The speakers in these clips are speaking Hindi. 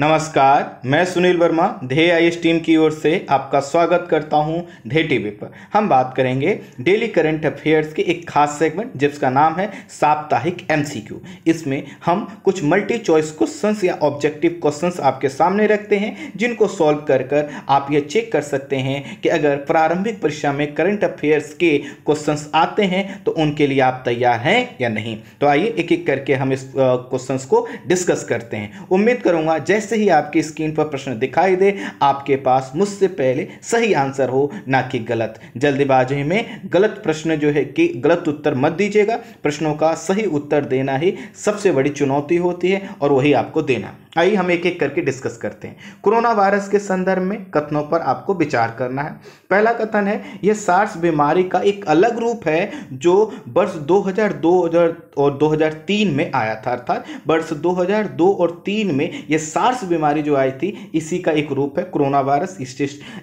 नमस्कार मैं सुनील वर्मा धे आई टीम की ओर से आपका स्वागत करता हूं धे टीवी पर हम बात करेंगे डेली करंट अफेयर्स के एक खास सेगमेंट जिसका नाम है साप्ताहिक एमसीक्यू इसमें हम कुछ मल्टी चॉइस क्वेश्चंस या ऑब्जेक्टिव क्वेश्चंस आपके सामने रखते हैं जिनको सॉल्व कर कर आप ये चेक कर सकते हैं कि अगर प्रारंभिक परीक्षा में करंट अफेयर्स के क्वेश्चन आते हैं तो उनके लिए आप तैयार हैं या नहीं तो आइए एक एक करके हम इस क्वेश्चन को डिस्कस करते हैं उम्मीद करूँगा जैसे जैसे ही आपकी स्क्रीन पर प्रश्न दिखाई दे आपके पास मुझसे पहले सही आंसर हो ना कि गलत जल्दबाजी में गलत प्रश्न जो है कि गलत उत्तर मत दीजिएगा प्रश्नों का सही उत्तर देना ही सबसे बड़ी चुनौती होती है और वही आपको देना आइए हम एक एक करके डिस्कस करते हैं कोरोना वायरस के संदर्भ में कथनों पर आपको विचार करना है पहला कथन है यह सार्स बीमारी का एक अलग रूप है जो वर्ष 2002 और 2003 में आया था अर्थात वर्ष 2002 और 3 में यह सार्स SARS बीमारी जो आई थी इसी का एक रूप है कोरोना वायरस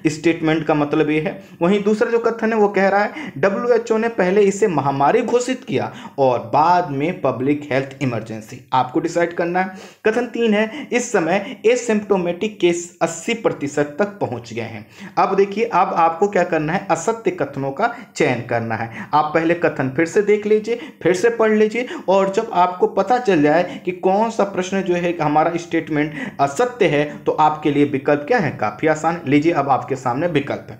स्टेटमेंट का मतलब ये है वहीं दूसरा जो कथन है वो कह रहा है डब्ल्यू ने पहले इसे महामारी घोषित किया और बाद में पब्लिक हेल्थ इमरजेंसी आपको डिसाइड करना है कथन तीन है इस समय एसिम्प्टोमेटिक केस अस्सी प्रतिशत तक पहुंच गए हैं अब देखिए अब आपको क्या करना है असत्य कथनों का चयन करना है आप पहले कथन फिर से देख लीजिए फिर से पढ़ लीजिए और जब आपको पता चल जाए कि कौन सा प्रश्न जो है हमारा स्टेटमेंट असत्य है तो आपके लिए विकल्प क्या है काफ़ी आसान लीजिए अब आपके सामने विकल्प है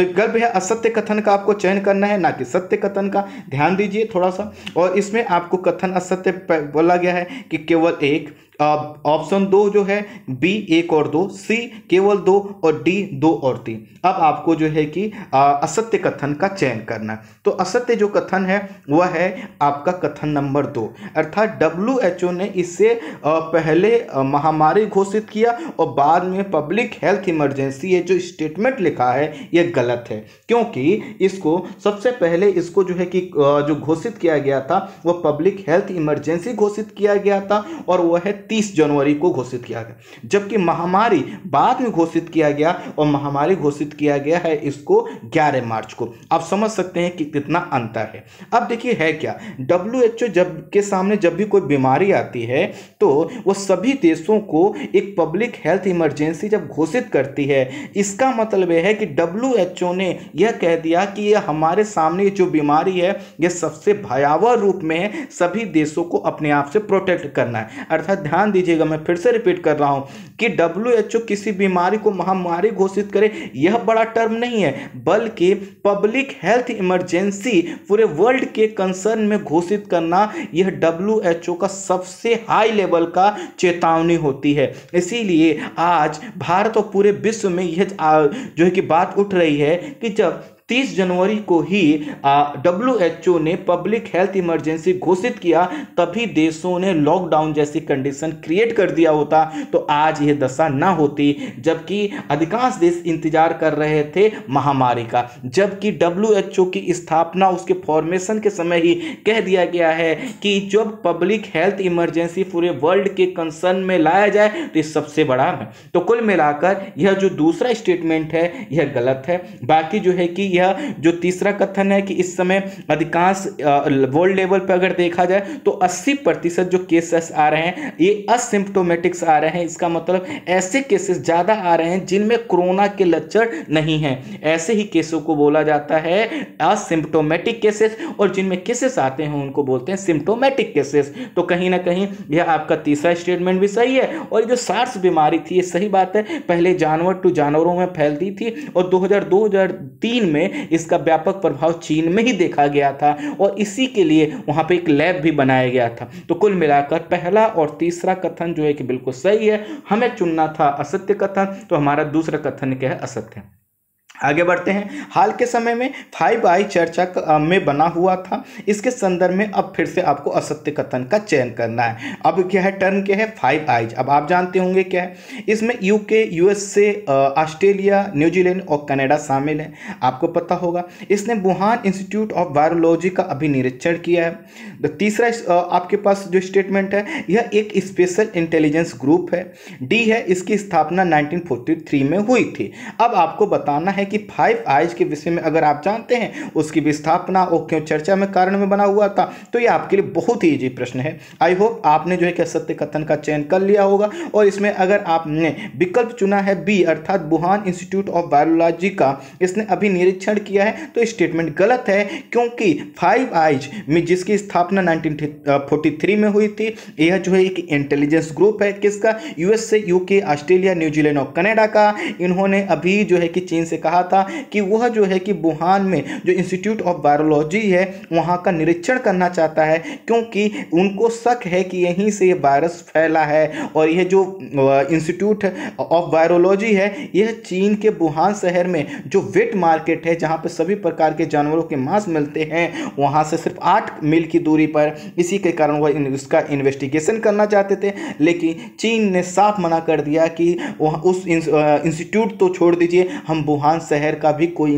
विकल्प है असत्य कथन का आपको चयन करना है ना कि सत्य कथन का ध्यान दीजिए थोड़ा सा और इसमें आपको कथन असत्य बोला गया है कि केवल एक ऑप्शन दो जो है बी एक और दो सी केवल दो और डी दो और तीन अब आपको जो है कि असत्य कथन का चयन करना तो असत्य जो कथन है वह है आपका कथन नंबर दो अर्थात डब्ल्यू एच ओ ने इसे पहले महामारी घोषित किया और बाद में पब्लिक हेल्थ इमरजेंसी ये जो स्टेटमेंट लिखा है ये गलत है क्योंकि इसको सबसे पहले इसको जो है कि जो घोषित किया गया था वह पब्लिक हेल्थ इमरजेंसी घोषित किया गया था और वह है 30 जनवरी को घोषित किया गया जबकि महामारी बाद में घोषित किया गया और महामारी घोषित किया गया है इसको 11 मार्च को आप समझ सकते हैं कि कितना अंतर है अब देखिए है क्या डब्ल्यू एच ओ जब के सामने जब भी कोई बीमारी आती है तो वो सभी देशों को एक पब्लिक हेल्थ इमरजेंसी जब घोषित करती है इसका मतलब यह है कि डब्ल्यू एच ओ ने यह कह दिया कि यह हमारे सामने जो बीमारी है यह सबसे भयावह रूप में है सभी देशों को अपने आप से प्रोटेक्ट करना है अर्थात ध्यान ध्यान दीजिएगा मैं फिर से रिपीट कर रहा हूँ कि डब्ल्यू एच ओ किसी बीमारी को महामारी घोषित करे यह बड़ा टर्म नहीं है बल्कि पब्लिक हेल्थ इमरजेंसी पूरे वर्ल्ड के कंसर्न में घोषित करना यह डब्ल्यू एच ओ का सबसे हाई लेवल का चेतावनी होती है इसीलिए आज भारत और पूरे विश्व में यह जो है कि बात उठ रही है कि जब 30 जनवरी को ही डब्ल्यू एच ने पब्लिक हेल्थ इमरजेंसी घोषित किया तभी देशों ने लॉकडाउन जैसी कंडीशन क्रिएट कर दिया होता तो आज यह दशा ना होती जबकि अधिकांश देश इंतजार कर रहे थे महामारी का जबकि डब्ल्यू की स्थापना उसके फॉर्मेशन के समय ही कह दिया गया है कि जब पब्लिक हेल्थ इमरजेंसी पूरे वर्ल्ड के कंसर्न में लाया जाए तो ये सबसे बड़ा है तो कुल मिलाकर यह जो दूसरा स्टेटमेंट है यह गलत है बाकी जो है कि किया जो तीसरा कथन है कि इस समय अधिकांश वर्ल्ड लेवल पर अगर देखा जाए तो 80 प्रतिशत जो केसेस आ रहे हैं ये असिम्प्टोमेटिक्स आ रहे हैं इसका मतलब ऐसे केसेस ज़्यादा आ रहे हैं जिनमें कोरोना के लक्षण नहीं हैं ऐसे ही केसों को बोला जाता है असिम्प्टोमेटिक केसेस और जिनमें केसेस आते हैं उनको बोलते हैं सिम्टोमेटिक केसेस तो कहीं ना कहीं यह आपका तीसरा स्टेटमेंट भी सही है और जो सार्स बीमारी थी ये सही बात है पहले जानवर टू जानवरों में फैलती थी और दो हज़ार में में इसका व्यापक प्रभाव चीन में ही देखा गया था और इसी के लिए वहाँ पर एक लैब भी बनाया गया था तो कुल मिलाकर पहला और तीसरा कथन जो है कि बिल्कुल सही है हमें चुनना था असत्य कथन तो हमारा दूसरा कथन क्या है असत्य आगे बढ़ते हैं हाल के समय में फाइव आई चर्चा में बना हुआ था इसके संदर्भ में अब फिर से आपको असत्य कथन का चयन करना है अब क्या है टर्न क्या है फाइव आईज अब आप जानते होंगे क्या है इसमें यूके यूएसए ऑस्ट्रेलिया न्यूजीलैंड और कनाडा शामिल हैं आपको पता होगा इसने वुहान इंस्टीट्यूट ऑफ वायरोलॉजी का अभी निरीक्षण किया है तीसरा आपके पास जो स्टेटमेंट है यह एक स्पेशल इंटेलिजेंस ग्रुप है डी है इसकी स्थापना नाइनटीन में हुई थी अब आपको बताना है हैं कि फाइव आइज के विषय में अगर आप जानते हैं उसकी विस्थापना और क्यों चर्चा में कारण में बना हुआ था तो ये आपके लिए बहुत ही ईजी प्रश्न है आई होप आपने जो है कि सत्य कथन का चयन कर लिया होगा और इसमें अगर आपने विकल्प चुना है बी अर्थात बुहान इंस्टीट्यूट ऑफ बायोलॉजी का इसने अभी निरीक्षण किया है तो स्टेटमेंट गलत है क्योंकि फाइव आइज में जिसकी स्थापना नाइनटीन में हुई थी यह जो है एक इंटेलिजेंस ग्रुप है किसका यूएसए यूके ऑस्ट्रेलिया न्यूजीलैंड और कनाडा का इन्होंने अभी जो है कि चीन से कहा कहा था कि वह जो है कि वुहान में जो इंस्टीट्यूट ऑफ वायरोलॉजी है वहाँ का निरीक्षण करना चाहता है क्योंकि उनको शक है कि यहीं से यह वायरस फैला है और यह जो इंस्टीट्यूट ऑफ वायरोलॉजी है यह चीन के वुहान शहर में जो वेट मार्केट है जहाँ पर सभी प्रकार के जानवरों के मांस मिलते हैं वहाँ से सिर्फ आठ मील की दूरी पर इसी के कारण वह उसका इन्वेस्टिगेशन करना चाहते थे लेकिन चीन ने साफ मना कर दिया कि वह उस इंस्टीट्यूट तो छोड़ दीजिए हम वुहान शहर का भी कोई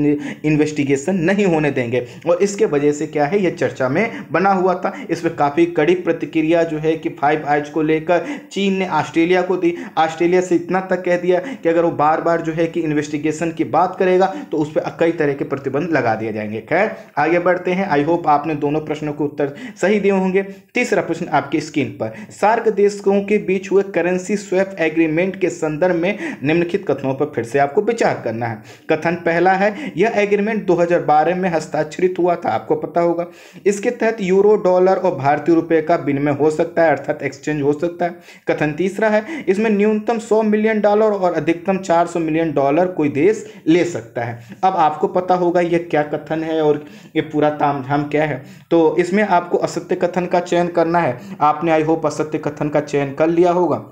इन्वेस्टिगेशन नहीं होने देंगे और इसके वजह से क्या है यह चर्चा में बना हुआ था इसमें काफ़ी कड़ी प्रतिक्रिया जो है कि फाइव आइज को लेकर चीन ने ऑस्ट्रेलिया को दी ऑस्ट्रेलिया से इतना तक कह दिया कि अगर वो बार बार जो है कि इन्वेस्टिगेशन की बात करेगा तो उस पर कई तरह के प्रतिबंध लगा दिए जाएंगे खैर आगे बढ़ते हैं आई होप आपने दोनों प्रश्नों के उत्तर सही दिए होंगे तीसरा प्रश्न आपकी स्क्रीन पर सार्क देशों के बीच हुए करेंसी स्वैप एग्रीमेंट के संदर्भ में निम्नलिखित कथनों पर फिर से आपको विचार करना है कथन पहला है यह एग्रीमेंट 2012 में हस्ताक्षरित हुआ था आपको पता होगा इसके तहत यूरो डॉलर और भारतीय रुपए का विनिमय हो सकता है अर्थात एक्सचेंज हो सकता है कथन तीसरा है इसमें न्यूनतम सौ मिलियन डॉलर और अधिकतम चार सौ मिलियन डॉलर कोई देश ले सकता है अब आपको पता होगा यह क्या कथन है और ये पूरा तामझाम क्या है तो इसमें आपको असत्य कथन का चयन करना है आपने आई होप असत्य कथन का चयन कर लिया होगा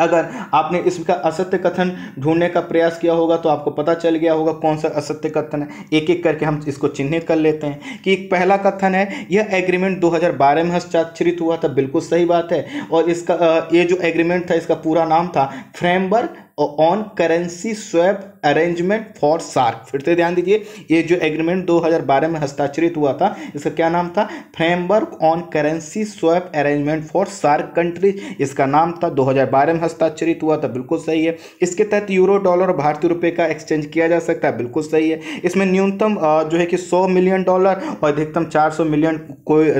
अगर आपने इसका असत्य कथन ढूंढने का प्रयास किया होगा तो आपको पता चल गया होगा कौन सा असत्य कथन है एक एक करके हम इसको चिन्हित कर लेते हैं कि एक पहला कथन है यह एग्रीमेंट 2012 में हस्ताक्षरित हुआ था बिल्कुल सही बात है और इसका ये जो एग्रीमेंट था इसका पूरा नाम था framework on currency swap arrangement for SAARC फिर से ध्यान दीजिए ये जो एग्रीमेंट 2012 में हस्ताक्षरित हुआ था इसका क्या नाम था framework on currency swap arrangement for SAARC countries इसका नाम था 2012 में हस्ताक्षरित हुआ था बिल्कुल सही है इसके तहत यूरो डॉलर भारतीय रुपये का एक्सचेंज किया जा सकता है बिल्कुल सही है इसमें न्यूनतम जो है कि सौ मिलियन डॉलर और अधिकतम चार मिलियन कोई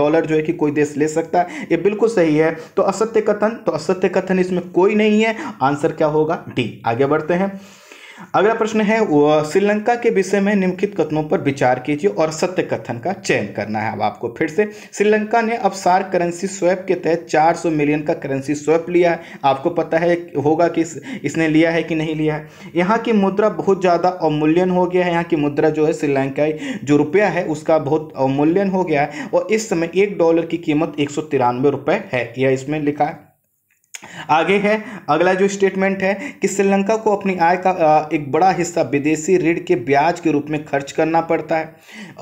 डॉलर जो है कि कोई देश ले सकता है ये बिल्कुल सही है तो असत्य कथन तो असत्य कथन इसमें कोई नहीं है आंसर क्या हो होगा डी आगे बढ़ते हैं अगला प्रश्न है श्रीलंका के विषय में निम्नलिखित कथनों पर विचार कीजिए और सत्य कथन का चयन करना है अब आपको फिर से श्रीलंका ने अब सार करेंसी स्वैप के तहत 400 मिलियन का करेंसी स्वैप लिया है आपको पता है होगा कि इस, इसने लिया है कि नहीं लिया है यहाँ की मुद्रा बहुत ज़्यादा अवमूल्यन हो गया है यहाँ की मुद्रा जो है श्रीलंका जो रुपया है उसका बहुत अवमूल्यन हो गया है और इस समय एक डॉलर की कीमत एक है यह इसमें लिखा है आगे है अगला जो स्टेटमेंट है कि श्रीलंका को अपनी आय का एक बड़ा हिस्सा विदेशी ऋण के ब्याज के रूप में खर्च करना पड़ता है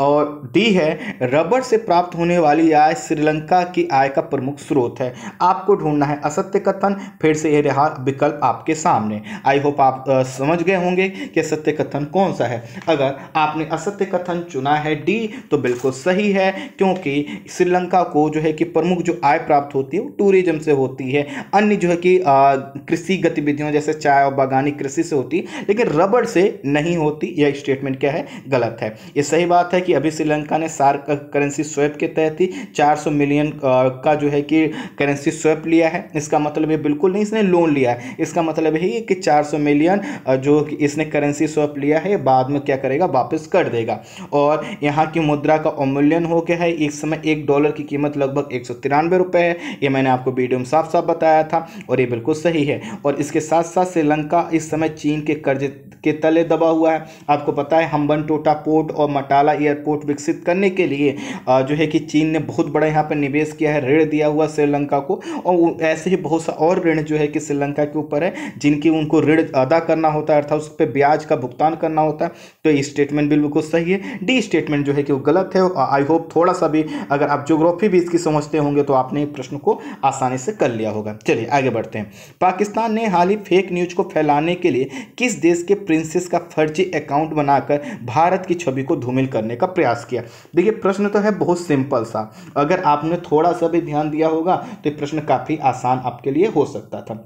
और डी है रबर से प्राप्त होने वाली आय श्रीलंका की आय का प्रमुख स्रोत है आपको ढूंढना है असत्य कथन फिर से यह रहा विकल्प आपके सामने आई होप आप आ, समझ गए होंगे कि असत्य कथन कौन सा है अगर आपने असत्य कथन चुना है डी तो बिल्कुल सही है क्योंकि श्रीलंका को जो है कि प्रमुख जो आय प्राप्त होती है वो टूरिज्म से होती है अन्य सामान्य जो है कि कृषि गतिविधियों जैसे चाय और बागानी कृषि से होती लेकिन रबड़ से नहीं होती यह स्टेटमेंट क्या है गलत है ये सही बात है कि अभी श्रीलंका ने सार्क करेंसी स्वैप के तहत ही चार मिलियन का जो है कि करेंसी स्वैप लिया है इसका मतलब ये बिल्कुल नहीं इसने लोन लिया है इसका मतलब है कि चार मिलियन जो इसने करेंसी स्वैप लिया है बाद में क्या करेगा वापस कर देगा और यहाँ की मुद्रा का अवमूल्यन हो गया है इस समय एक डॉलर की कीमत लगभग एक सौ तिरानवे है ये मैंने आपको वीडियो में साफ साफ बताया था था और ये बिल्कुल सही है और इसके साथ साथ श्रीलंका इस समय चीन के कर्ज के तले दबा हुआ है आपको पता है हम्बन टोटा पोर्ट और मटाला एयरपोर्ट विकसित करने के लिए जो है कि चीन ने बहुत बड़ा यहाँ पर निवेश किया है ऋण दिया हुआ श्रीलंका को और ऐसे ही बहुत सा और ऋण जो है कि श्रीलंका के ऊपर है जिनकी उनको ऋण अदा करना होता है अर्थात उस पर ब्याज का भुगतान करना होता है तो स्टेटमेंट बिल्कुल सही है डी स्टेटमेंट जो है कि वो गलत है आई होप थोड़ा सा भी अगर आप ज्योग्राफी भी इसकी समझते होंगे तो आपने प्रश्न को आसानी से कर लिया होगा चलिए आगे बढ़ते हैं पाकिस्तान ने हाल ही फेक न्यूज को फैलाने के लिए किस देश के प्रिंसेस का फर्जी अकाउंट बनाकर भारत की छवि को धूमिल करने का प्रयास किया देखिए प्रश्न तो है बहुत सिंपल सा अगर आपने थोड़ा सा भी ध्यान दिया होगा तो प्रश्न काफ़ी आसान आपके लिए हो सकता था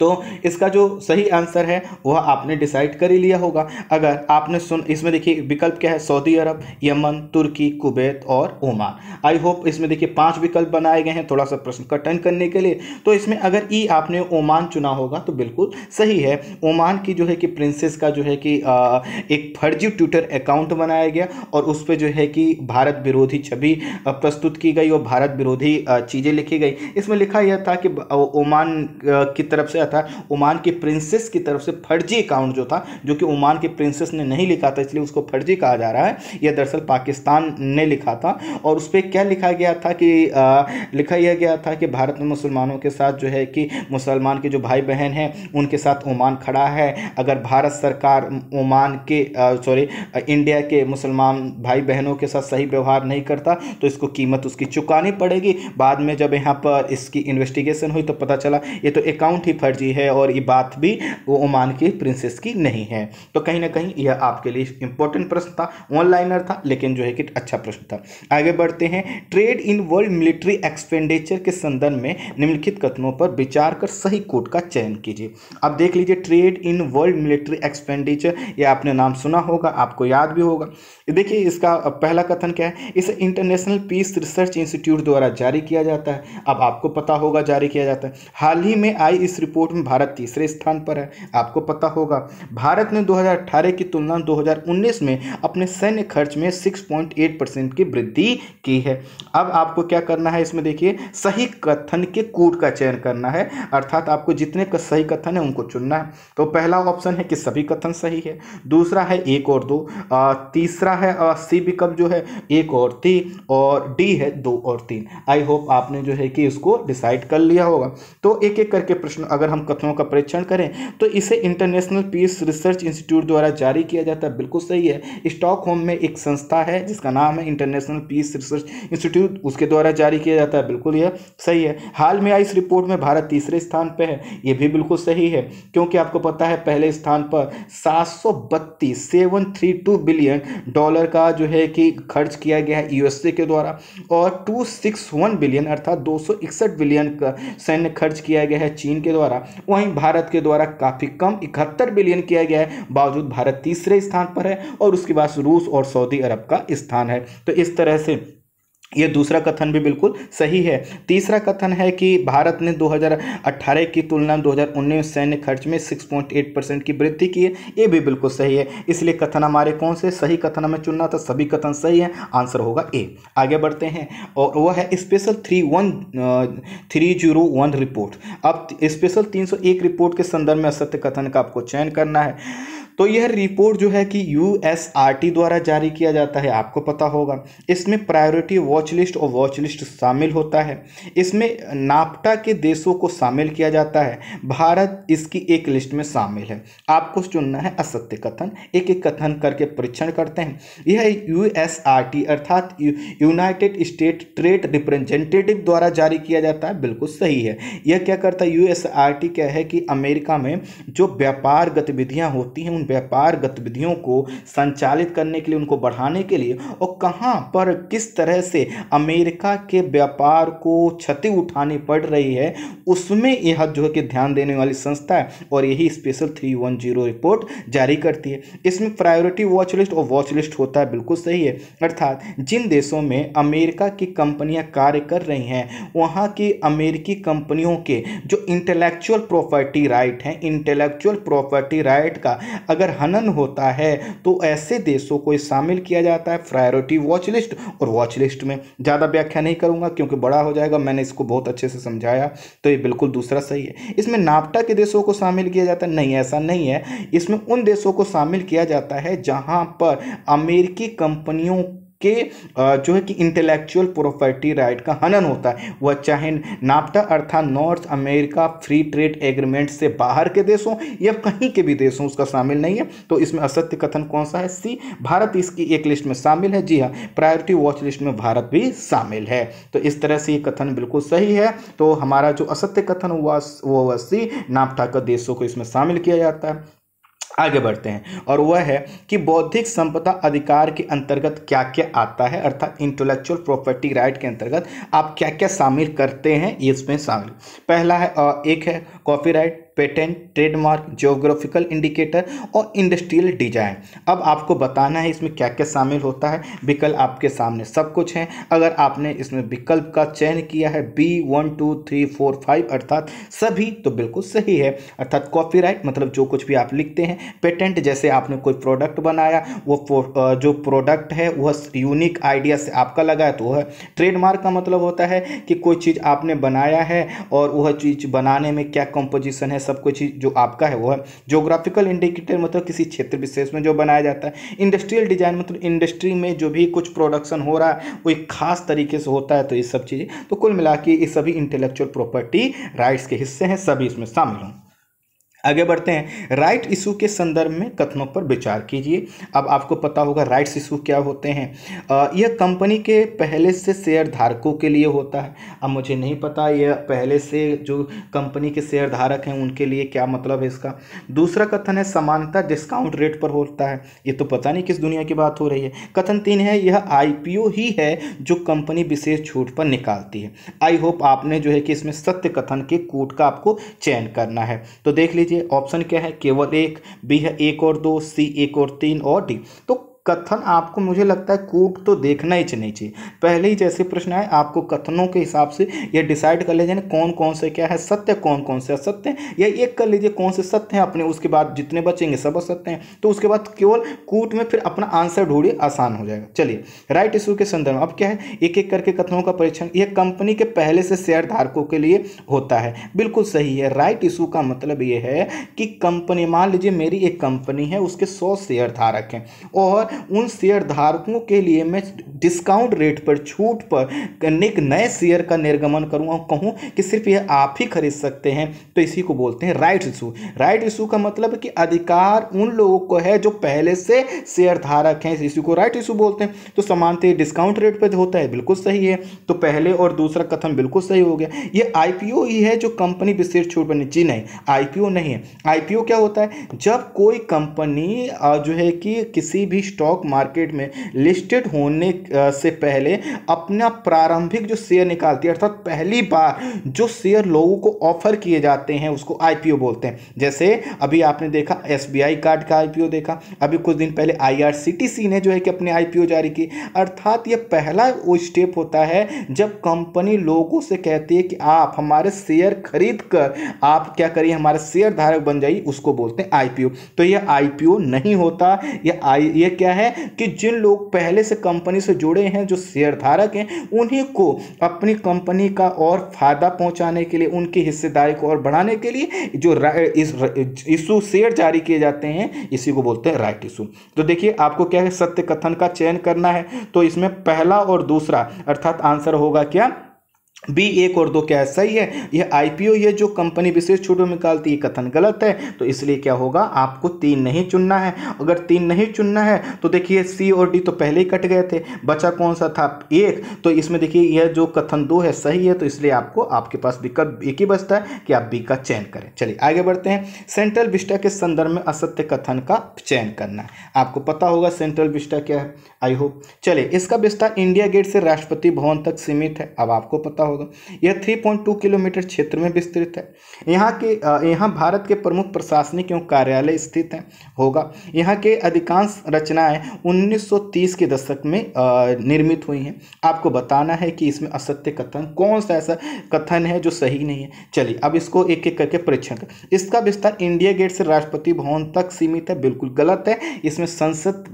तो इसका जो सही आंसर है वह आपने डिसाइड कर ही लिया होगा अगर आपने सुन इसमें देखिए विकल्प क्या है Saudi Arab Yemen Turkey Kuwait और ओमान आई होप इसमें देखिए पांच विकल्प बनाए गए हैं थोड़ा सा प्रश्न कटन करने के लिए तो इसमें अगर ई आपने ओमान चुना होगा तो बिल्कुल सही है ओमान की जो है कि प्रिंसेस का जो है कि आ, एक फर्जी ट्विटर अकाउंट बनाया गया और उस पर जो है कि भारत विरोधी छवि प्रस्तुत की गई और भारत विरोधी चीज़ें लिखी गई इसमें लिखा यह था कि ओमान की तरफ से लिखा था ओमान के प्रिंसेस की तरफ से फर्जी अकाउंट जो था जो कि ओमान के प्रिंसेस ने नहीं लिखा था इसलिए उसको फर्जी कहा जा रहा है यह दरअसल पाकिस्तान ने लिखा था और उस पर क्या लिखा गया था कि आ, लिखा यह गया था कि भारत में मुसलमानों के साथ जो है कि मुसलमान के जो भाई बहन हैं उनके साथ ओमान खड़ा है अगर भारत सरकार ओमान के सॉरी इंडिया के मुसलमान भाई बहनों के साथ सही व्यवहार नहीं करता तो इसको कीमत उसकी चुकानी पड़ेगी बाद में जब यहाँ पर इसकी इन्वेस्टिगेशन हुई तो पता चला ये तो अकाउंट ही फर्जी बनर्जी है और ये बात भी वो ओमान की प्रिंसेस की नहीं है तो कहीं ना कहीं यह आपके लिए इंपॉर्टेंट प्रश्न था ऑनलाइनर था लेकिन जो है कि अच्छा प्रश्न था आगे बढ़ते हैं trade in world military expenditure के संदर्भ में निम्नलिखित कथनों पर विचार कर सही कोट का चयन कीजिए अब देख लीजिए trade in world military expenditure यह आपने नाम सुना होगा आपको याद भी होगा देखिए इसका पहला कथन क्या है इसे इंटरनेशनल पीस रिसर्च इंस्टीट्यूट द्वारा जारी किया जाता है अब आपको पता होगा जारी किया जाता है हाल ही में आई इस रिपोर्ट रिपोर्ट में भारत तीसरे स्थान पर है आपको पता होगा भारत ने 2018 की तुलना 2019 में अपने सैन्य खर्च में 6.8 परसेंट की वृद्धि की है अब आपको क्या करना है इसमें देखिए सही कथन के कूट का चयन करना है अर्थात आपको जितने का सही कथन है उनको चुनना है तो पहला ऑप्शन है कि सभी कथन सही है दूसरा है एक और दो आ, तीसरा है सी विकल्प जो है एक और तीन और डी है दो और तीन आई होप आपने जो है कि इसको डिसाइड कर लिया होगा तो एक एक करके प्रश्न अगर हम कथनों का परीक्षण करें तो इसे इंटरनेशनल पीस रिसर्च इंस्टीट्यूट द्वारा जारी किया जाता है बिल्कुल सही है स्टॉक होम में एक संस्था है जिसका नाम है इंटरनेशनल पीस रिसर्च इंस्टीट्यूट उसके द्वारा जारी किया जाता है बिल्कुल यह सही है हाल में आई इस रिपोर्ट में भारत तीसरे स्थान पर है यह भी बिल्कुल सही है क्योंकि आपको पता है पहले स्थान पर सात सौ बिलियन डॉलर का जो है कि खर्च किया गया है यूएसए के द्वारा और टू बिलियन अर्थात दो बिलियन का सैन्य खर्च किया गया है चीन के द्वारा वहीं भारत के द्वारा काफ़ी कम इकहत्तर बिलियन किया गया है बावजूद भारत तीसरे स्थान पर है और उसके बाद रूस और सऊदी अरब का स्थान है तो इस तरह से ये दूसरा कथन भी बिल्कुल सही है तीसरा कथन है कि भारत ने 2018 की तुलना 2019 सैन्य खर्च में 6.8 परसेंट की वृद्धि की है ये भी बिल्कुल सही है इसलिए कथन हमारे कौन से सही कथन हमें चुनना था सभी कथन सही है आंसर होगा ए आगे बढ़ते हैं और वह है special three one three zero one report अब स्पेशल तीन सौ एक रिपोर्ट के संदर्भ में असत्य कथन का आपको चयन करना है तो यह रिपोर्ट जो है कि टी द्वारा जारी किया जाता है आपको पता होगा इसमें प्रायोरिटी वॉच लिस्ट और वॉच लिस्ट शामिल होता है इसमें नापटा के देशों को शामिल किया जाता है भारत इसकी एक लिस्ट में शामिल है आपको चुनना है असत्य कथन एक एक कथन करके परीक्षण करते हैं यह टी अर्थात यूनाइटेड स्टेट ट्रेड रिप्रेजेंटेटिव द्वारा जारी किया जाता है बिल्कुल सही है यह क्या करता है टी क्या है कि अमेरिका में जो व्यापार गतिविधियां होती हैं उन व्यापार गतिविधियों को संचालित करने के लिए उनको बढ़ाने के लिए और कहाँ पर किस तरह से अमेरिका के व्यापार को क्षति उठानी पड़ रही है उसमें यह जो है कि ध्यान देने वाली संस्था है और यही स्पेशल थ्री रिपोर्ट जारी करती है इसमें प्रायोरिटी वॉच लिस्ट और वॉच लिस्ट होता है बिल्कुल सही है अर्थात जिन देशों में अमेरिका की कंपनियां कार्य कर रही हैं वहाँ की अमेरिकी कंपनियों के जो इंटेलेक्चुअल प्रॉपर्टी राइट हैं इंटेलेक्चुअल प्रॉपर्टी राइट का अगर हनन होता है तो ऐसे देशों को शामिल किया जाता है प्रायोरिटी वॉच लिस्ट और वॉच लिस्ट में ज़्यादा व्याख्या नहीं करूँगा क्योंकि बड़ा हो जाएगा मैंने इसको बहुत अच्छे से समझाया तो ये बिल्कुल दूसरा सही है इसमें नापटा के देशों को शामिल किया जाता है नहीं ऐसा नहीं है इसमें उन देशों को शामिल किया जाता है जहाँ पर अमेरिकी कंपनियों के जो है कि इंटेलेक्चुअल प्रॉपर्टी राइट का हनन होता है वह चाहे नाप्ता अर्थात North America free trade agreement से बाहर के देशों या कहीं के भी देशों उसका शामिल नहीं है तो इसमें असत्य कथन कौन सा है सी भारत इसकी एक लिस्ट में शामिल है जी हाँ प्रायोरिटी वॉच लिस्ट में भारत भी शामिल है तो इस तरह से ये कथन बिल्कुल सही है तो हमारा जो असत्य कथन हुआ वो हुआ सी नाप्ता का देशों को इसमें शामिल किया जाता है आगे बढ़ते हैं और वह है कि बौद्धिक संपदा अधिकार के अंतर्गत क्या क्या आता है अर्थात इंटेलेक्चुअल प्रॉपर्टी राइट के अंतर्गत आप क्या क्या शामिल करते हैं इसमें शामिल पहला है एक है copyright patent trademark geographical indicator और इंडस्ट्रियल डिजाइन अब आपको बताना है इसमें क्या क्या शामिल होता है विकल्प आपके सामने सब कुछ है अगर आपने इसमें विकल्प का चयन किया है B one two three four five अर्थात सभी तो बिल्कुल सही है अर्थात कॉपीराइट मतलब जो कुछ भी आप लिखते हैं पेटेंट जैसे आपने कोई प्रोडक्ट बनाया वो जो प्रोडक्ट है वह यूनिक आइडिया से आपका लगा है तो वह ट्रेडमार्क का मतलब होता है कि कोई चीज़ आपने बनाया है और वह चीज़ बनाने में क्या कंपोजिशन है सब कुछ जो आपका है वो है जोग्राफिकल इंडिकेटर मतलब किसी क्षेत्र विशेष में जो बनाया जाता है इंडस्ट्रियल डिजाइन मतलब इंडस्ट्री में जो भी कुछ प्रोडक्शन हो रहा है वो एक खास तरीके से होता है तो ये सब चीज़ें तो कुल मिला के ये सभी इंटेलेक्चुअल प्रॉपर्टी राइट्स के हिस्से हैं सभी इसमें शामिल हों आगे बढ़ते हैं राइट इशू के संदर्भ में कथनों पर विचार कीजिए अब आपको पता होगा राइट्स इशू क्या होते हैं यह कंपनी के पहले से शेयर धारकों के लिए होता है अब मुझे नहीं पता यह पहले से जो कंपनी के शेयर धारक हैं उनके लिए क्या मतलब है इसका दूसरा कथन है समानता डिस्काउंट रेट पर होता है ये तो पता नहीं किस दुनिया की बात हो रही है कथन तीन है यह आई ही है जो कंपनी विशेष छूट पर निकालती है आई होप आपने जो है कि इसमें सत्य कथन के कोट का आपको चयन करना है तो देख लीजिए ऑप्शन क्या है केवल एक बी है एक और दो सी एक और तीन और डी तो कथन आपको मुझे लगता है कूट तो देखना ही चाहिए चाहिए पहले ही जैसे प्रश्न आए आपको कथनों के हिसाब से ये डिसाइड कर लीजिए कौन कौन से क्या है सत्य कौन कौन से असत्य हैं या एक कर लीजिए कौन से सत्य हैं अपने उसके बाद जितने बचेंगे सब असत्य हैं तो उसके बाद केवल कूट में फिर अपना आंसर ढूंढिए आसान हो जाएगा चलिए राइट इशू के संदर्भ में अब क्या है एक एक करके कथनों का परीक्षण यह कंपनी के पहले से शेयर धारकों के लिए होता है बिल्कुल सही है राइट इशू का मतलब ये है कि कंपनी मान लीजिए मेरी एक कंपनी है उसके सौ शेयर धारक हैं और उन शेयर धारकों के लिए मैं डिस्काउंट रेट पर छूट पर एक नए शेयर का निर्गमन करूँ और कहूँ कि सिर्फ यह आप ही खरीद सकते हैं तो इसी को बोलते हैं राइट इशू राइट इशू का मतलब कि अधिकार उन लोगों को है जो पहले से शेयर धारक हैं इसी को राइट इशू बोलते हैं तो समानते डिस्काउंट रेट पर होता है बिल्कुल सही है तो पहले और दूसरा कथन बिल्कुल सही हो गया ये आईपीओ ही है जो कंपनी विशेष छूट पर जी नहीं आईपीओ नहीं है आईपीओ क्या होता है जब कोई कंपनी जो है कि किसी भी स्टॉक स्टॉक मार्केट में लिस्टेड होने से पहले अपना प्रारंभिक जो शेयर निकालती है अर्थात पहली बार जो शेयर लोगों को ऑफर किए जाते हैं उसको आईपीओ बोलते हैं जैसे अभी आपने देखा एसबीआई कार्ड का आईपीओ देखा अभी कुछ दिन पहले आईआरसीटीसी ने जो है कि अपने आईपीओ जारी की अर्थात यह पहला वो स्टेप होता है जब कंपनी लोगों से कहती है कि आप हमारे शेयर खरीद कर आप क्या करिए हमारे शेयर धारक बन जाइए उसको बोलते हैं आईपीओ तो यह आईपीओ नहीं होता यह आई यह क्या है है कि जिन लोग पहले से कंपनी से जुड़े हैं जो शेयर धारक हैं उन्हीं को अपनी कंपनी का और फायदा पहुंचाने के लिए उनकी हिस्सेदारी को और बढ़ाने के लिए जो इस इशू शेयर जारी किए जाते हैं इसी को बोलते हैं राइट इशू तो देखिए आपको क्या है सत्य कथन का चयन करना है तो इसमें पहला और दूसरा अर्थात आंसर होगा क्या बी एक और दो क्या है सही है यह आईपीओ ये जो कंपनी विशेष छूट में निकालती है कथन गलत है तो इसलिए क्या होगा आपको तीन नहीं चुनना है अगर तीन नहीं चुनना है तो देखिए सी और डी तो पहले ही कट गए थे बचा कौन सा था एक तो इसमें देखिए यह जो कथन दो है सही है तो इसलिए आपको आपके पास विकल्प एक ही बचता है कि आप बी का चयन करें चलिए आगे बढ़ते हैं सेंट्रल विस्टा के संदर्भ में असत्य कथन का चयन करना है आपको पता होगा सेंट्रल विस्टा क्या है आई होप चलिए इसका विस्तार इंडिया गेट से राष्ट्रपति भवन तक सीमित है अब आपको पता होगा होगा यह 3.2 किलोमीटर क्षेत्र में विस्तृत है यहाँ के यहाँ भारत के प्रमुख प्रशासनिक एवं कार्यालय स्थित हैं होगा यहाँ के अधिकांश रचनाएं 1930 के दशक में निर्मित हुई हैं आपको बताना है कि इसमें असत्य कथन कौन सा ऐसा कथन है जो सही नहीं है चलिए अब इसको एक एक करके परीक्षण कर इसका विस्तार इंडिया गेट से राष्ट्रपति भवन तक सीमित है बिल्कुल गलत है इसमें संसद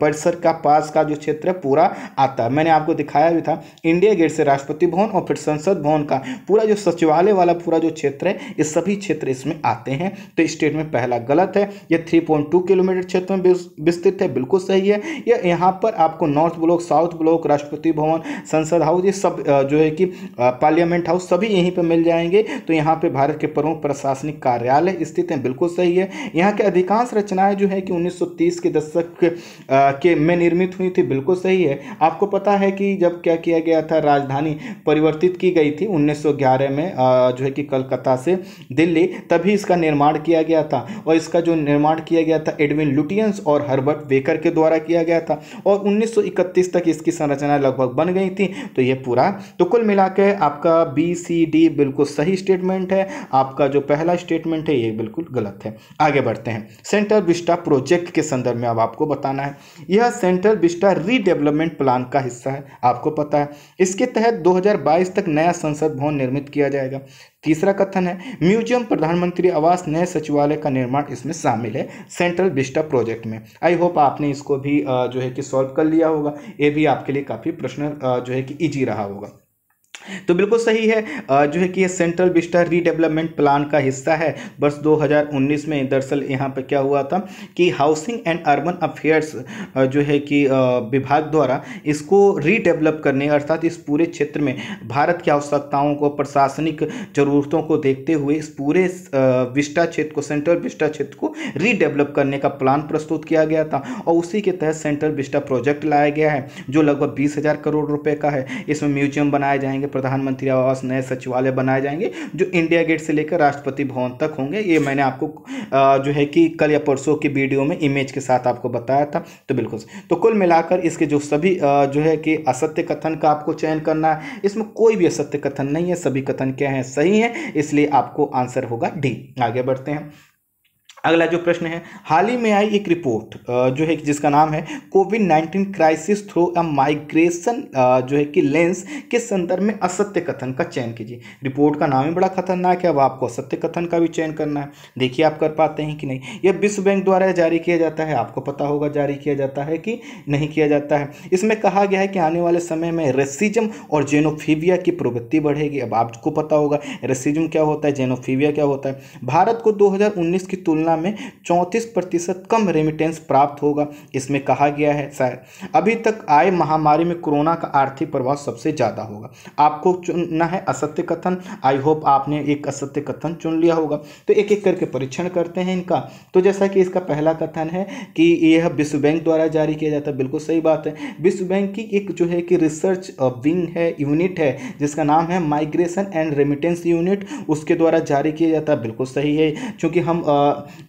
परिसर का पास का जो क्षेत्र है पूरा आता है मैंने आपको दिखाया भी था इंडिया गेट से राष्ट्रपति भवन और फिर संसद भवन का पूरा जो सचिवालय वाला पूरा जो क्षेत्र है ये सभी क्षेत्र इसमें आते हैं तो स्टेट में पहला गलत है यह थ्री किलोमीटर क्षेत्र में विस्तृत है बिल्कुल सही है यह यहाँ पर आपको नॉर्थ ब्लॉक साउथ ब्लॉक राष्ट्रपति भवन संसद हाउस ये सब जो है कि पार्लियामेंट हाउस सभी यहीं पर मिल जाएंगे तो यहाँ पर भारत के प्रमुख प्रशासनिक कार्यालय स्थित हैं बिल्कुल सही है यहाँ के अधिकांश रचनाएं जो है कि 1930 के दशक के में निर्मित हुई थी बिल्कुल सही है आपको पता है कि जब क्या किया गया था राजधानी परिवर्तित स्थापित की गई थी 1911 में जो है कि कलकत्ता से दिल्ली तभी इसका निर्माण किया गया था और इसका जो निर्माण किया गया था एडविन लुटियंस और हर्बर्ट वेकर के द्वारा किया गया था और 1931 तक इसकी संरचना लगभग बन गई थी तो ये पूरा तो कुल मिला आपका बी सी डी बिल्कुल सही स्टेटमेंट है आपका जो पहला स्टेटमेंट है ये बिल्कुल गलत है आगे बढ़ते हैं सेंट्रल विस्टा प्रोजेक्ट के संदर्भ में अब आपको बताना है यह सेंट्रल विस्टा रीडेवलपमेंट प्लान का हिस्सा है आपको पता है इसके तहत 2022 तक नया संसद भवन निर्मित किया जाएगा तीसरा कथन है म्यूजियम प्रधानमंत्री आवास नए सचिवालय का निर्माण इसमें शामिल है सेंट्रल विस्टा प्रोजेक्ट में आई होप आपने इसको भी जो है कि सॉल्व कर लिया होगा ये भी आपके लिए काफ़ी प्रश्न जो है कि ईजी रहा होगा तो बिल्कुल सही है जो है कि ये सेंट्रल विस्टा रीडेवलपमेंट प्लान का हिस्सा है वर्ष 2019 में दरअसल यहाँ पर क्या हुआ था कि हाउसिंग एंड अर्बन अफेयर्स जो है कि विभाग द्वारा इसको रीडेवलप करने अर्थात इस पूरे क्षेत्र में भारत की आवश्यकताओं को प्रशासनिक जरूरतों को देखते हुए इस पूरे विस्टा क्षेत्र को सेंट्रल विस्टा क्षेत्र को रीडेवलप करने का प्लान प्रस्तुत किया गया था और उसी के तहत सेंट्रल विस्टा प्रोजेक्ट लाया गया है जो लगभग बीस करोड़ रुपये का है इसमें म्यूजियम बनाए जाएंगे प्रधानमंत्री आवास नए सचिवालय बनाए जाएंगे जो इंडिया गेट से लेकर राष्ट्रपति भवन तक होंगे ये मैंने आपको जो है कि कल या परसों की वीडियो में इमेज के साथ आपको बताया था तो बिल्कुल तो कुल मिलाकर इसके जो सभी जो है कि असत्य कथन का आपको चयन करना है इसमें कोई भी असत्य कथन नहीं है सभी कथन क्या है सही है इसलिए आपको आंसर होगा डी आगे बढ़ते हैं अगला जो प्रश्न है हाल ही में आई एक रिपोर्ट जो है जिसका नाम है COVID nineteen crisis through a migration जो है कि लेंस के संदर्भ में असत्य कथन का चयन कीजिए रिपोर्ट का नाम ही बड़ा खतरनाक है अब आपको असत्य कथन का भी चयन करना है देखिए आप कर पाते हैं कि नहीं यह विश्व बैंक द्वारा जारी किया जाता है आपको पता होगा जारी किया जाता है कि नहीं किया जाता है इसमें कहा गया है कि आने वाले समय में रेसिजम और जेनोफीविया की प्रवृत्ति बढ़ेगी अब आपको पता होगा रेसिजम क्या होता है जेनोफीविया क्या होता है भारत को दो की तुलना तुलना में चौंतीस प्रतिशत कम रेमिटेंस प्राप्त होगा इसमें कहा गया है शायद अभी तक आए महामारी में कोरोना का आर्थिक प्रभाव सबसे ज़्यादा होगा आपको चुनना है असत्य कथन आई होप आपने एक असत्य कथन चुन लिया होगा तो एक एक करके परीक्षण करते हैं इनका तो जैसा कि इसका पहला कथन है कि यह विश्व बैंक द्वारा जारी किया जाता है बिल्कुल सही बात है विश्व बैंक की एक जो है कि रिसर्च विंग है यूनिट है जिसका नाम है माइग्रेशन एंड रेमिटेंस यूनिट उसके द्वारा जारी किया जाता है बिल्कुल सही है क्योंकि हम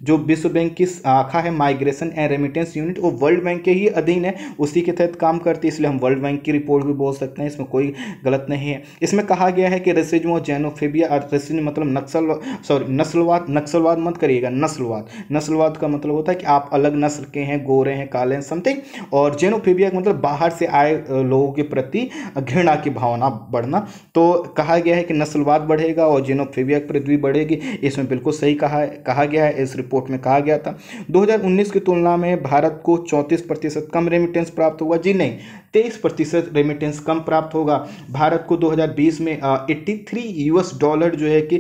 जो विश्व बैंक की शाखा है माइग्रेशन एंड रेमिटेंस यूनिट वो वर्ल्ड बैंक के ही अधीन है उसी के तहत काम करती है इसलिए हम वर्ल्ड बैंक की रिपोर्ट भी बोल सकते हैं इसमें कोई गलत नहीं है इसमें कहा गया है कि रेसिज्म और जैनोफेबिया मतलब नक्सल सॉरी नस्लवाद नक्सलवाद मत करिएगा नस्लवाद नस्लवाद का मतलब होता है कि आप अलग नस्ल के हैं गोरे हैं काले हैं समथिंग और जेनोफेबिया का मतलब बाहर से आए लोगों के प्रति घृणा की भावना बढ़ना तो कहा गया है कि नस्लवाद बढ़ेगा और जेनोफेबिया की पृथ्वी बढ़ेगी इसमें बिल्कुल सही कहा कहा गया है इस रिपोर्ट में कहा गया था 2019 की तुलना में भारत को 34 प्रतिशत कम रेमिटेंस प्राप्त हुआ जी नहीं 23 प्रतिशत रेमिटेंस कम प्राप्त होगा भारत को 2020 में 83 यूएस डॉलर जो है कि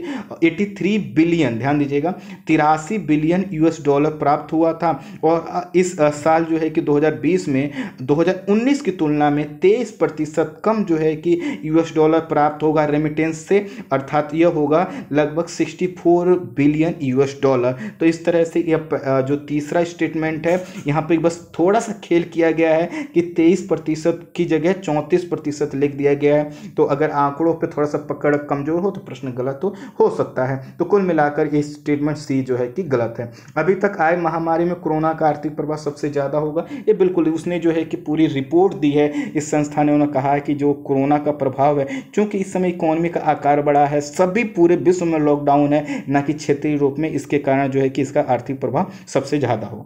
83 बिलियन ध्यान दीजिएगा तिरासी बिलियन यूएस डॉलर प्राप्त हुआ था और इस साल जो है कि 2020 में 2019 की तुलना में 23 प्रतिशत कम जो है कि यूएस डॉलर प्राप्त होगा रेमिटेंस से अर्थात यह होगा लगभग 64 बिलियन यूएस डॉलर तो तो इस तरह से यह जो तीसरा स्टेटमेंट है यहाँ पे बस थोड़ा सा खेल किया गया है कि तेईस प्रतिशत की जगह चौंतीस प्रतिशत लिख दिया गया है तो अगर आंकड़ों पे थोड़ा सा पकड़ कमजोर हो तो प्रश्न गलत हो, हो सकता है तो कुल मिलाकर ये स्टेटमेंट सी जो है कि गलत है अभी तक आए महामारी में कोरोना का आर्थिक प्रभाव सबसे ज़्यादा होगा ये बिल्कुल उसने जो है कि पूरी रिपोर्ट दी है इस संस्था ने उन्होंने कहा है कि जो कोरोना का प्रभाव है चूंकि इस समय इकोनॉमी का आकार बड़ा है सभी पूरे विश्व में लॉकडाउन है ना कि क्षेत्रीय रूप में इसके कारण जो है कि इसका आर्थिक प्रभाव सबसे ज़्यादा हो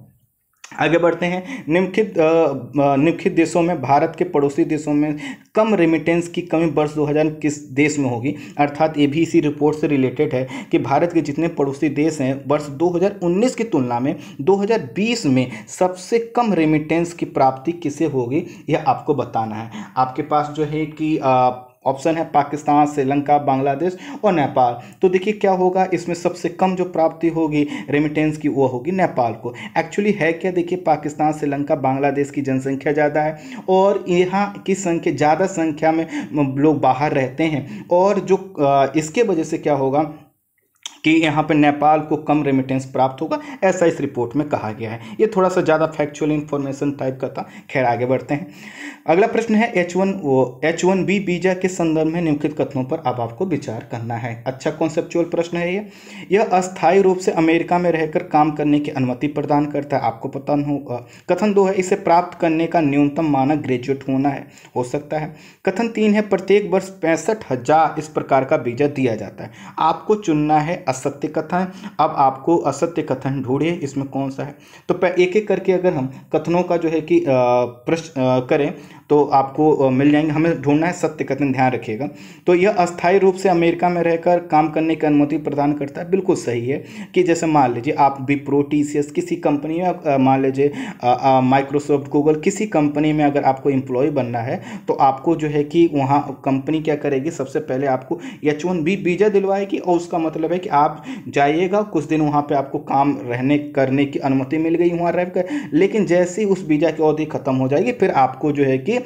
आगे बढ़ते हैं निम्नलिखित निम्नलिखित देशों में भारत के पड़ोसी देशों में कम रेमिटेंस की कमी वर्ष 2000 किस देश में होगी अर्थात ये भी इसी रिपोर्ट से रिलेटेड है कि भारत के जितने पड़ोसी देश हैं वर्ष 2019 की तुलना में 2020 में सबसे कम रेमिटेंस की प्राप्ति किसे होगी यह आपको बताना है आपके पास जो है कि आ, ऑप्शन है पाकिस्तान श्रीलंका बांग्लादेश और नेपाल तो देखिए क्या होगा इसमें सबसे कम जो प्राप्ति होगी रेमिटेंस की वो होगी नेपाल को एक्चुअली है क्या देखिए पाकिस्तान श्रीलंका बांग्लादेश की जनसंख्या ज़्यादा है और यहाँ की संख्या ज़्यादा संख्या में लोग बाहर रहते हैं और जो इसके वजह से क्या होगा कि यहाँ पर नेपाल को कम रेमिटेंस प्राप्त होगा ऐसा इस रिपोर्ट में कहा गया है ये थोड़ा सा ज़्यादा फैक्चुअल इन्फॉर्मेशन टाइप का था खैर आगे बढ़ते हैं अगला प्रश्न है H one H one B visa के संदर्भ में निम्नलिखित कथनों पर अब आपको विचार करना है अच्छा कॉन्सेप्चुअल प्रश्न है ये यह अस्थायी रूप से अमेरिका में रहकर काम करने की अनुमति प्रदान करता है आपको पता नहीं कथन दो है इसे प्राप्त करने का न्यूनतम मानक ग्रेजुएट होना है हो सकता है कथन तीन है प्रत्येक वर्ष पैंसठ इस प्रकार का बीजा दिया जाता है आपको चुनना है असत्य कथन अब आपको असत्य कथन ढूंढे इसमें कौन सा है तो एक एक करके अगर हम कथनों का जो है कि प्रश्न करें तो आपको मिल जाएंगे हमें ढूंढना है सत्य कथन ध्यान रखिएगा तो यह अस्थायी रूप से अमेरिका में रहकर काम करने की अनुमति प्रदान करता है बिल्कुल सही है कि जैसे मान लीजिए आप भी टी किसी कंपनी में मान लीजिए माइक्रोसॉफ्ट गूगल किसी कंपनी में अगर आपको एम्प्लॉय बनना है तो आपको जो है कि वहाँ कंपनी क्या करेगी सबसे पहले आपको एच वन बी वीज़ा दिलवाएगी और उसका मतलब है कि आप जाइएगा कुछ दिन वहाँ पर आपको काम रहने करने की अनुमति मिल गई वहाँ रहकर लेकिन जैसे ही उस वीज़ा की अवधि खत्म हो जाएगी फिर आपको जो है कि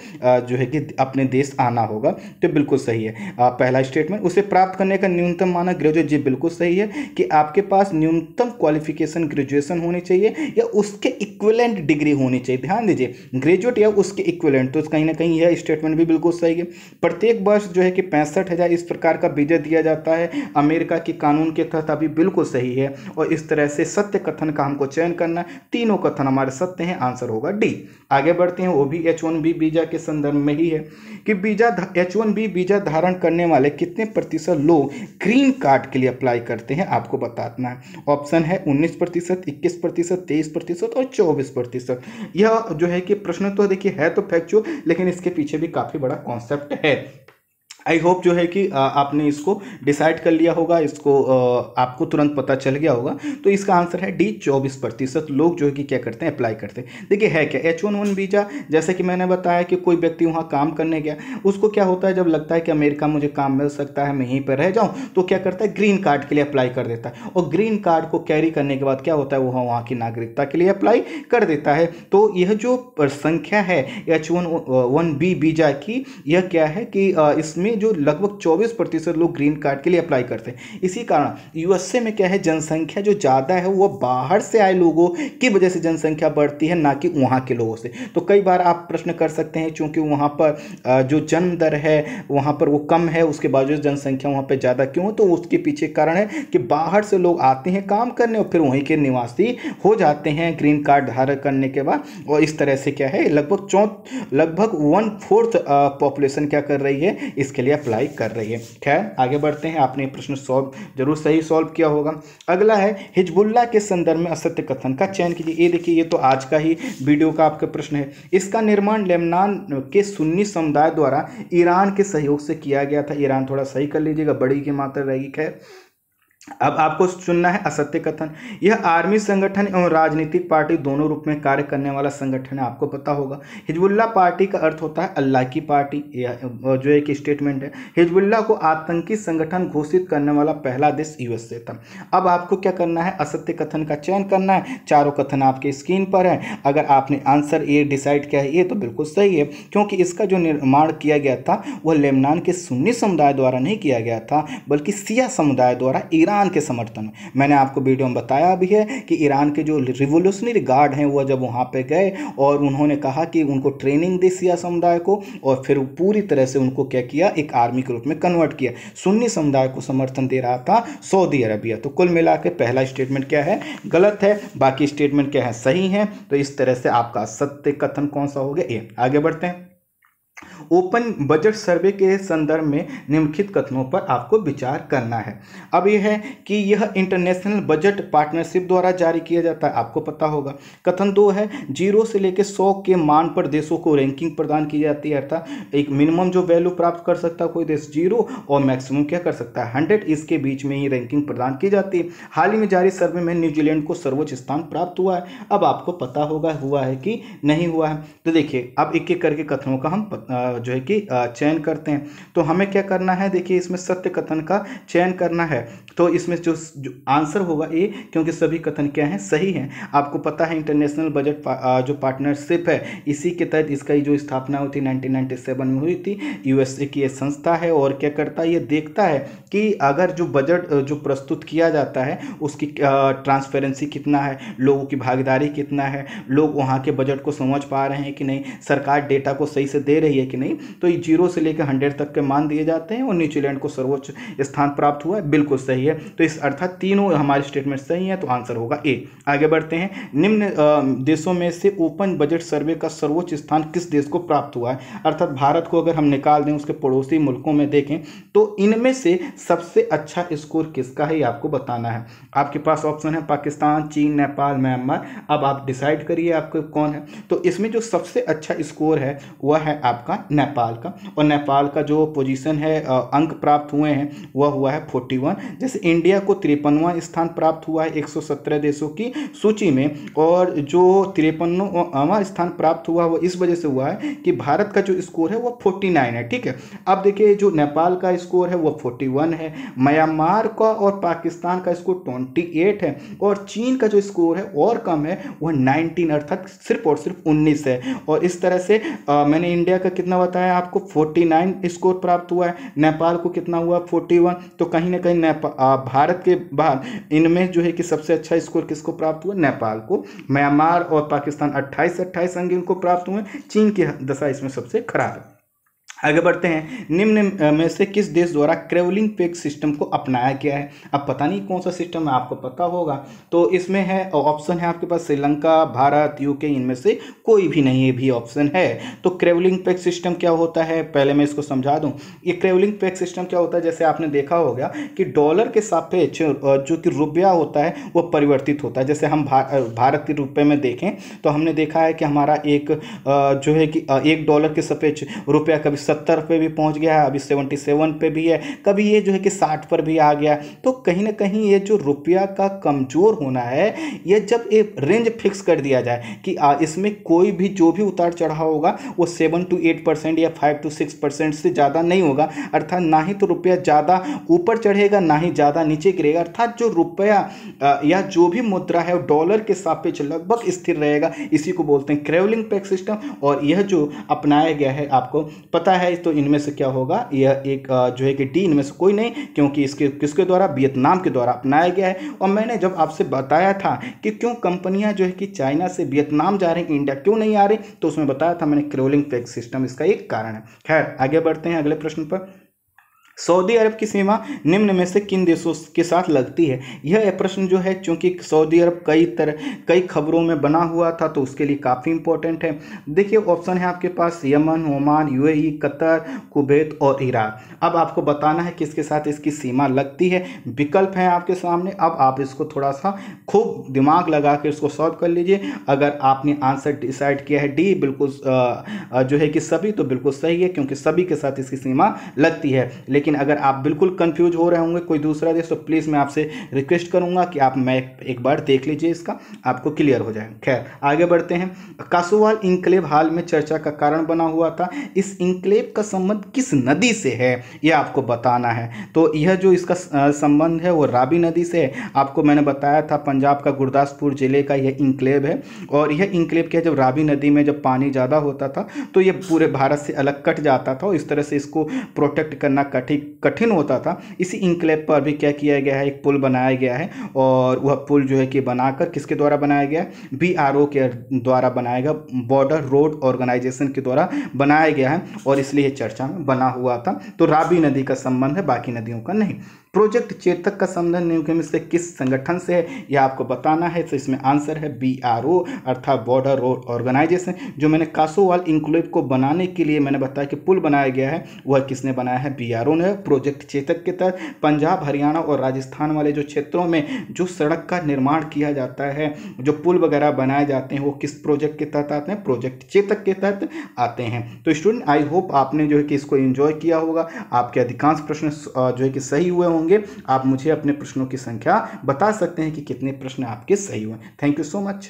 जो है कि अपने देश आना होगा तो बिल्कुल सही है पहला स्टेटमेंट उसे प्राप्त करने का न्यूनतम माना ग्रेजुएट जी बिल्कुल सही है कि आपके पास न्यूनतम क्वालिफिकेशन ग्रेजुएशन होनी चाहिए या उसके इक्वलेंट डिग्री होनी चाहिए ध्यान दीजिए ग्रेजुएट या उसके इक्वलेंट तो कहीं ना कहीं यह स्टेटमेंट भी बिल्कुल सही है प्रत्येक वर्ष जो है कि पैंसठ हज़ार इस प्रकार का विजय दिया जाता है अमेरिका के कानून के तहत अभी बिल्कुल सही है और इस तरह से सत्य कथन का हमको चयन करना तीनों कथन हमारे सत्य हैं आंसर होगा डी आगे बढ़ते हैं वो भी एच वन बी बीजा के संदर्भ में ही है कि बीजा एच वन बी बीजा धारण करने वाले कितने प्रतिशत लोग ग्रीन कार्ड के लिए अप्लाई करते हैं आपको बताना है ऑप्शन है उन्नीस प्रतिशत इक्कीस प्रतिशत तेईस प्रतिशत और चौबीस प्रतिशत यह जो है कि प्रश्न तो देखिए है तो फैक्चुअल लेकिन इसके पीछे भी काफ़ी बड़ा कॉन्सेप्ट है आई होप जो है कि आपने इसको डिसाइड कर लिया होगा इसको आपको तुरंत पता चल गया होगा तो इसका आंसर है डी चौबीस प्रतिशत लोग जो है कि क्या करते हैं अप्लाई करते हैं देखिए है क्या एच वन वन वीज़ा जैसे कि मैंने बताया कि कोई व्यक्ति वहाँ काम करने गया उसको क्या होता है जब लगता है कि अमेरिका मुझे काम मिल सकता है मैं यहीं पर रह जाऊँ तो क्या करता है ग्रीन कार्ड के लिए अप्लाई कर देता है और ग्रीन कार्ड को कैरी करने के बाद क्या होता है वह वहाँ की नागरिकता के लिए अप्लाई कर देता है तो यह जो संख्या है H one one B visa की यह क्या है कि इसमें में जो लगभग चौबीस प्रतिशत लोग ग्रीन कार्ड के लिए अप्लाई करते हैं इसी कारण यूएसए में क्या है जनसंख्या जो ज़्यादा है वह बाहर से आए लोगों की वजह से जनसंख्या बढ़ती है ना कि वहाँ के लोगों से तो कई बार आप प्रश्न कर सकते हैं चूँकि वहाँ पर जो जन्म दर है वहाँ पर वो कम है उसके बावजूद जनसंख्या वहाँ पर ज़्यादा क्यों तो उसके पीछे कारण है कि बाहर से लोग आते हैं काम करने और फिर वहीं के निवासी हो जाते हैं ग्रीन कार्ड धारक करने के बाद और इस तरह से क्या है लगभग चौथ लगभग वन फोर्थ पॉपुलेशन क्या कर रही है इसके लिए अप्लाई कर रही है खैर आगे बढ़ते हैं आपने प्रश्न सॉल्व जरूर सही सॉल्व किया होगा अगला है हिजबुल्ला के संदर्भ में असत्य कथन का चयन कीजिए ये देखिए ये तो आज का ही वीडियो का आपका प्रश्न है इसका निर्माण लेबनान के सुन्नी समुदाय द्वारा ईरान के सहयोग से किया गया था ईरान थोड़ा सही कर लीजिएगा बड़ी की मात्रा रहेगी खैर अब आपको चुनना है असत्य कथन यह आर्मी संगठन एवं राजनीतिक पार्टी दोनों रूप में कार्य करने वाला संगठन है आपको पता होगा हिजबुल्ला पार्टी का अर्थ होता है अल्लाह की पार्टी जो एक स्टेटमेंट है हिजबुल्ला को आतंकी संगठन घोषित करने वाला पहला देश यूएसए था अब आपको क्या करना है असत्य कथन का चयन करना है चारों कथन आपके स्क्रीन पर है अगर आपने आंसर ये डिसाइड किया है ये तो बिल्कुल सही है क्योंकि इसका जो निर्माण किया गया था वह लेबनान के सुन्नी समुदाय द्वारा नहीं किया गया था बल्कि सिया समुदाय द्वारा ईरान ईरान के समर्थन में मैंने आपको वीडियो में बताया भी है कि ईरान के जो रिवोल्यूशनरी गार्ड हैं वह जब वहाँ पर गए और उन्होंने कहा कि उनको ट्रेनिंग दी सिया समुदाय को और फिर पूरी तरह से उनको क्या किया एक आर्मी के रूप में कन्वर्ट किया सुन्नी समुदाय को समर्थन दे रहा था सऊदी अरबिया तो कुल मिला के पहला स्टेटमेंट क्या है गलत है बाकी स्टेटमेंट क्या है सही है तो इस तरह से आपका सत्य कथन कौन सा हो गया ए आगे बढ़ते हैं ओपन बजट सर्वे के संदर्भ में निम्नलिखित कथनों पर आपको विचार करना है अब यह है कि यह इंटरनेशनल बजट पार्टनरशिप द्वारा जारी किया जाता है आपको पता होगा कथन दो है जीरो से लेकर सौ के मान पर देशों को रैंकिंग प्रदान की जाती है अर्थात एक मिनिमम जो वैल्यू प्राप्त कर सकता है कोई देश जीरो और मैक्सिमम क्या कर सकता है हंड्रेड इसके बीच में ही रैंकिंग प्रदान की जाती है हाल ही में जारी सर्वे में न्यूजीलैंड को सर्वोच्च स्थान प्राप्त हुआ है अब आपको पता होगा हुआ है कि नहीं हुआ है तो देखिए अब एक एक करके कथनों का हम पता जो है कि चयन करते हैं तो हमें क्या करना है देखिए इसमें सत्य कथन का चयन करना है तो इसमें जो, जो आंसर होगा ए क्योंकि सभी कथन क्या हैं सही हैं आपको पता है इंटरनेशनल बजट पा, जो पार्टनरशिप है इसी के तहत इसका जो स्थापना हुई थी नाइनटीन में हुई थी यूएसए की यह संस्था है और क्या करता है ये देखता है कि अगर जो बजट जो प्रस्तुत किया जाता है उसकी ट्रांसपेरेंसी कितना है लोगों की भागीदारी कितना है लोग वहाँ के बजट को समझ पा रहे हैं कि नहीं सरकार डेटा को सही से दे रही सही है कि नहीं तो ये जीरो से लेकर हंड्रेड तक के मान दिए जाते हैं और न्यूजीलैंड को सर्वोच्च स्थान प्राप्त हुआ है बिल्कुल सही है तो इस अर्थात तीनों हमारे स्टेटमेंट सही हैं तो आंसर होगा ए आगे बढ़ते हैं निम्न देशों में से ओपन बजट सर्वे का सर्वोच्च स्थान किस देश को प्राप्त हुआ है अर्थात भारत को अगर हम निकाल दें उसके पड़ोसी मुल्कों में देखें तो इनमें से सबसे अच्छा स्कोर किसका है ये आपको बताना है आपके पास ऑप्शन है पाकिस्तान चीन नेपाल म्यांमार अब आप डिसाइड करिए आपको कौन है तो इसमें जो सबसे अच्छा स्कोर है वह है आप आपका नेपाल का और नेपाल का जो पोजीशन है अंक प्राप्त हुए हैं वह हुआ है फोर्टी वन जैसे इंडिया को तिरपनवा स्थान प्राप्त हुआ है एक सौ सत्रह देशों की सूची में और जो तिरपनवा स्थान प्राप्त हुआ वो इस वजह से हुआ है कि भारत का जो स्कोर है वो फोर्टी नाइन है ठीक है अब देखिए जो नेपाल का स्कोर है वो फोर्टी वन है म्यांमार का और पाकिस्तान का स्कोर ट्वेंटी एट है और चीन का जो स्कोर है और कम है वह नाइनटीन अर्थात सिर्फ और सिर्फ उन्नीस है और इस तरह से आ, मैंने इंडिया का कितना बताया आपको फोर्टी नाइन स्कोर प्राप्त हुआ है नेपाल को कितना हुआ फोर्टी वन तो कहीं ना कहीं नेपाल भारत के बाहर इनमें जो है कि सबसे अच्छा स्कोर किसको प्राप्त हुआ नेपाल को म्यांमार और पाकिस्तान अट्ठाईस अट्ठाईस अंक इनको प्राप्त हुए चीन की दशा इसमें सबसे खराब है आगे बढ़ते हैं निम्न में से किस देश द्वारा क्रेवलिंग पेक सिस्टम को अपनाया गया है अब पता नहीं कौन सा सिस्टम है आपको पता होगा तो इसमें है ऑप्शन है आपके पास श्रीलंका भारत यूके इनमें से कोई भी नहीं ये भी ऑप्शन है तो क्रेवलिंग पेक सिस्टम क्या होता है पहले मैं इसको समझा दूँ ये क्रेवलिंग पेक सिस्टम क्या होता है जैसे आपने देखा होगा कि डॉलर के सापेक्ष जो कि रुपया होता है वो परिवर्तित होता है जैसे हम भारत के रुपये में देखें तो हमने देखा है कि हमारा एक जो है कि एक डॉलर के सापेक्ष रुपया कभी सत्तर पे भी पहुंच गया है अभी सेवेंटी सेवन पे भी है कभी ये जो है कि साठ पर भी आ गया तो कहीं ना कहीं ये जो रुपया का कमज़ोर होना है ये जब एक रेंज फिक्स कर दिया जाए कि इसमें कोई भी जो भी उतार चढ़ाव होगा वो सेवन टू एट परसेंट या फाइव टू सिक्स परसेंट से ज़्यादा नहीं होगा अर्थात ना ही तो रुपया ज़्यादा ऊपर चढ़ेगा ना ही ज़्यादा नीचे गिरेगा अर्थात जो रुपया या जो भी मुद्रा है वो डॉलर के सापेक्ष लगभग स्थिर रहेगा इसी को बोलते हैं क्रेवलिंग पैक सिस्टम और यह जो अपनाया गया है आपको पता है तो इनमें से क्या होगा यह एक जो है कि डी इनमें से कोई नहीं क्योंकि इसके किसके द्वारा वियतनाम के द्वारा अपनाया गया है और मैंने जब आपसे बताया था कि क्यों कंपनियां जो है कि चाइना से वियतनाम जा रही इंडिया क्यों नहीं आ रही तो उसमें बताया था मैंने क्रोलिंग टैक्स सिस्टम इसका एक कारण है खैर आगे बढ़ते हैं अगले प्रश्न पर सऊदी अरब की सीमा निम्न में से किन देशों के साथ लगती है यह प्रश्न जो है चूंकि सऊदी अरब कई तरह कई खबरों में बना हुआ था तो उसके लिए काफ़ी इंपॉर्टेंट है देखिए ऑप्शन है आपके पास Yemen Oman UAE Qatar Kuwait और इराक अब आपको बताना है किसके साथ इसकी सीमा लगती है विकल्प हैं आपके सामने अब आप इसको थोड़ा सा खूब दिमाग लगा कर इसको सॉल्व कर लीजिए अगर आपने आंसर डिसाइड किया है डी बिल्कुल जो है कि सभी तो बिल्कुल सही है क्योंकि सभी के साथ इसकी सीमा लगती है लेकिन लेकिन अगर आप बिल्कुल कन्फ्यूज हो रहे होंगे कोई दूसरा देश तो प्लीज़ मैं आपसे रिक्वेस्ट करूँगा कि आप मैं एक बार देख लीजिए इसका आपको क्लियर हो जाए खैर आगे बढ़ते हैं कासोवाल इंक्लेव हाल में चर्चा का कारण बना हुआ था इस इंक्लेव का संबंध किस नदी से है यह आपको बताना है तो यह जो इसका संबंध है वो राबी नदी से है आपको मैंने बताया था पंजाब का गुरदासपुर ज़िले का यह इंक्लेव है और यह इंक्लेव क्या जब राबी नदी में जब पानी ज़्यादा होता था तो यह पूरे भारत से अलग कट जाता था और इस तरह से इसको प्रोटेक्ट करना कठिन ही कठिन होता था इसी इंकलेब पर भी क्या किया गया है एक पुल बनाया गया है और वह पुल जो है कि बनाकर किसके द्वारा बनाया गया बी आर ओ के द्वारा बनाया गया बॉर्डर रोड ऑर्गेनाइजेशन के द्वारा बनाया गया है और इसलिए चर्चा में बना हुआ था तो राबी नदी का संबंध है बाकी नदियों का नहीं प्रोजेक्ट चेतक का संबंध न्यूकेमिस से किस संगठन से है यह आपको बताना है तो इसमें आंसर है बी आर ओ अर्थात बॉर्डर रोड ऑर्गेनाइजेशन जो मैंने कासोवाल इंक्लेव को बनाने के लिए मैंने बताया कि पुल बनाया गया है वह किसने बनाया है बी आर ओ ने प्रोजेक्ट चेतक के तहत पंजाब हरियाणा और राजस्थान वाले जो क्षेत्रों में जो सड़क का निर्माण किया जाता है जो पुल वगैरह बनाए जाते हैं वो किस प्रोजेक्ट के तहत आते हैं प्रोजेक्ट चेतक के तहत आते हैं तो स्टूडेंट आई होप आपने जो है कि इसको इन्जॉय किया होगा आपके अधिकांश प्रश्न जो है कि सही हुए होंगे होंगे आप मुझे अपने प्रश्नों की संख्या बता सकते हैं कि कितने प्रश्न आपके सही हुए थैंक यू सो मच